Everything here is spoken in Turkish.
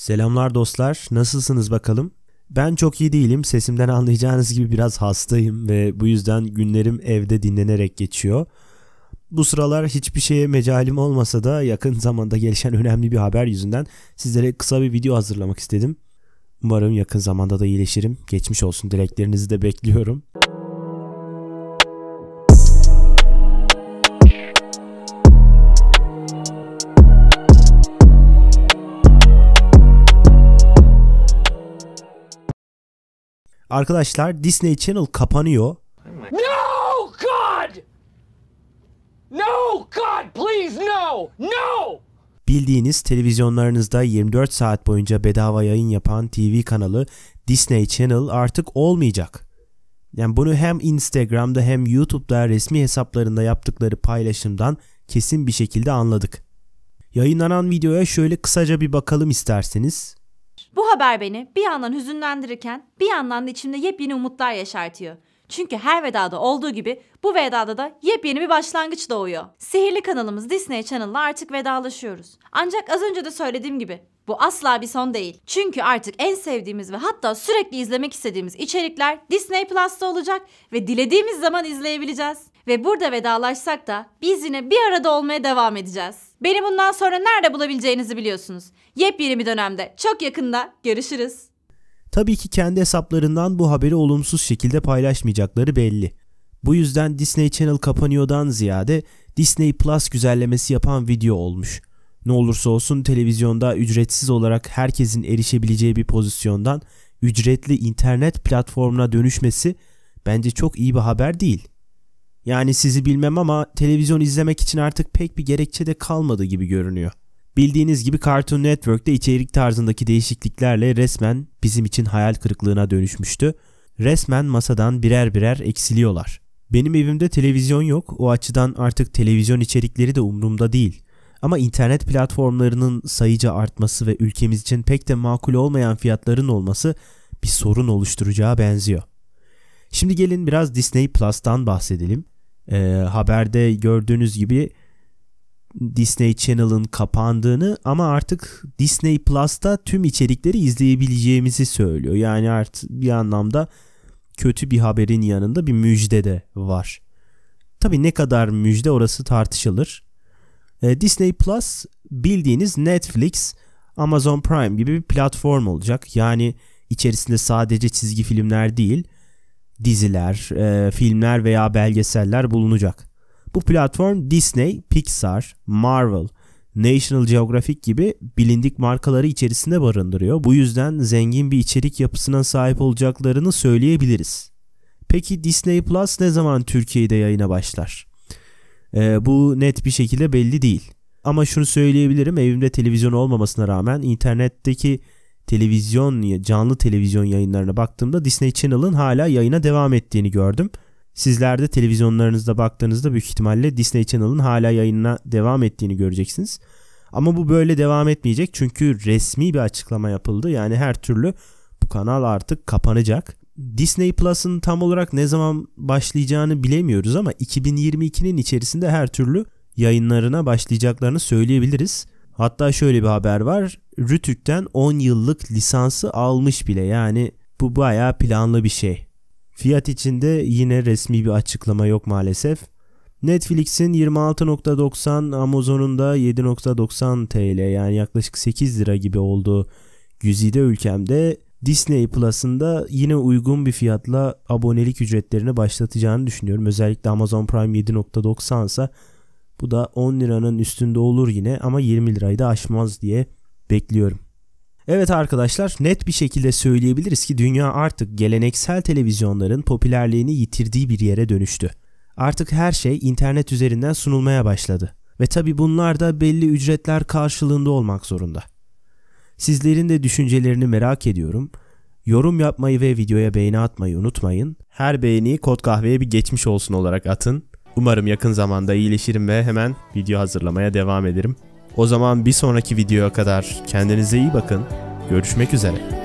Selamlar dostlar. Nasılsınız bakalım? Ben çok iyi değilim. Sesimden anlayacağınız gibi biraz hastayım ve bu yüzden günlerim evde dinlenerek geçiyor. Bu sıralar hiçbir şeye mecalim olmasa da yakın zamanda gelişen önemli bir haber yüzünden sizlere kısa bir video hazırlamak istedim. Umarım yakın zamanda da iyileşirim. Geçmiş olsun dileklerinizi de bekliyorum. Arkadaşlar Disney Channel kapanıyor. No God! No God please no! No! Bildiğiniz televizyonlarınızda 24 saat boyunca bedava yayın yapan TV kanalı Disney Channel artık olmayacak. Yani bunu hem Instagram'da hem YouTube'da resmi hesaplarında yaptıkları paylaşımdan kesin bir şekilde anladık. Yayınlanan videoya şöyle kısaca bir bakalım isterseniz. Bu haber beni bir yandan hüzünlendirirken bir yandan da içimde yepyeni umutlar yaşartıyor. Çünkü her vedada olduğu gibi bu vedada da yepyeni bir başlangıç doğuyor. Sihirli kanalımız Disney Channel'la artık vedalaşıyoruz. Ancak az önce de söylediğim gibi bu asla bir son değil. Çünkü artık en sevdiğimiz ve hatta sürekli izlemek istediğimiz içerikler Disney Plus'ta olacak ve dilediğimiz zaman izleyebileceğiz. Ve burada vedalaşsak da biz yine bir arada olmaya devam edeceğiz. Beni bundan sonra nerede bulabileceğinizi biliyorsunuz. Yepyeni bir dönemde, çok yakında görüşürüz. Tabii ki kendi hesaplarından bu haberi olumsuz şekilde paylaşmayacakları belli. Bu yüzden Disney Channel kapanıyordan ziyade Disney Plus güzellemesi yapan video olmuş. Ne olursa olsun televizyonda ücretsiz olarak herkesin erişebileceği bir pozisyondan ücretli internet platformuna dönüşmesi bence çok iyi bir haber değil. Yani sizi bilmem ama televizyon izlemek için artık pek bir gerekçe de kalmadı gibi görünüyor. Bildiğiniz gibi Cartoon Network'te içerik tarzındaki değişikliklerle resmen bizim için hayal kırıklığına dönüşmüştü. Resmen masadan birer birer eksiliyorlar. Benim evimde televizyon yok. O açıdan artık televizyon içerikleri de umurumda değil. Ama internet platformlarının sayıca artması ve ülkemiz için pek de makul olmayan fiyatların olması bir sorun oluşturacağı benziyor. Şimdi gelin biraz Disney Plus'tan bahsedelim. E, haberde gördüğünüz gibi Disney Channel'ın kapandığını ama artık Disney Plus'ta tüm içerikleri izleyebileceğimizi söylüyor. Yani artık bir anlamda kötü bir haberin yanında bir müjde de var. Tabi ne kadar müjde orası tartışılır. E, Disney Plus bildiğiniz Netflix, Amazon Prime gibi bir platform olacak. Yani içerisinde sadece çizgi filmler değil, diziler, e, filmler veya belgeseller bulunacak. Bu platform Disney, Pixar, Marvel, National Geographic gibi bilindik markaları içerisinde barındırıyor. Bu yüzden zengin bir içerik yapısına sahip olacaklarını söyleyebiliriz. Peki Disney Plus ne zaman Türkiye'de yayına başlar? E, bu net bir şekilde belli değil. Ama şunu söyleyebilirim evimde televizyon olmamasına rağmen internetteki televizyon canlı televizyon yayınlarına baktığımda Disney Channel'ın hala yayına devam ettiğini gördüm. Sizler de televizyonlarınızda baktığınızda büyük ihtimalle Disney Channel'ın hala yayına devam ettiğini göreceksiniz. Ama bu böyle devam etmeyecek çünkü resmi bir açıklama yapıldı. Yani her türlü bu kanal artık kapanacak. Disney Plus'ın tam olarak ne zaman başlayacağını bilemiyoruz ama 2022'nin içerisinde her türlü yayınlarına başlayacaklarını söyleyebiliriz. Hatta şöyle bir haber var. Rütük'ten 10 yıllık lisansı almış bile yani bu baya planlı bir şey. Fiyat içinde yine resmi bir açıklama yok maalesef. Netflix'in 26.90 Amazon'un da 7.90 TL yani yaklaşık 8 lira gibi olduğu güzide ülkemde Disney Plus'ın da yine uygun bir fiyatla abonelik ücretlerini başlatacağını düşünüyorum. Özellikle Amazon Prime 7.90 ise bu da 10 liranın üstünde olur yine ama 20 lirayı da aşmaz diye Bekliyorum. Evet arkadaşlar net bir şekilde söyleyebiliriz ki dünya artık geleneksel televizyonların popülerliğini yitirdiği bir yere dönüştü. Artık her şey internet üzerinden sunulmaya başladı. Ve tabi bunlar da belli ücretler karşılığında olmak zorunda. Sizlerin de düşüncelerini merak ediyorum. Yorum yapmayı ve videoya beğeni atmayı unutmayın. Her beğeniyi kod kahveye bir geçmiş olsun olarak atın. Umarım yakın zamanda iyileşirim ve hemen video hazırlamaya devam ederim. O zaman bir sonraki videoya kadar kendinize iyi bakın. Görüşmek üzere.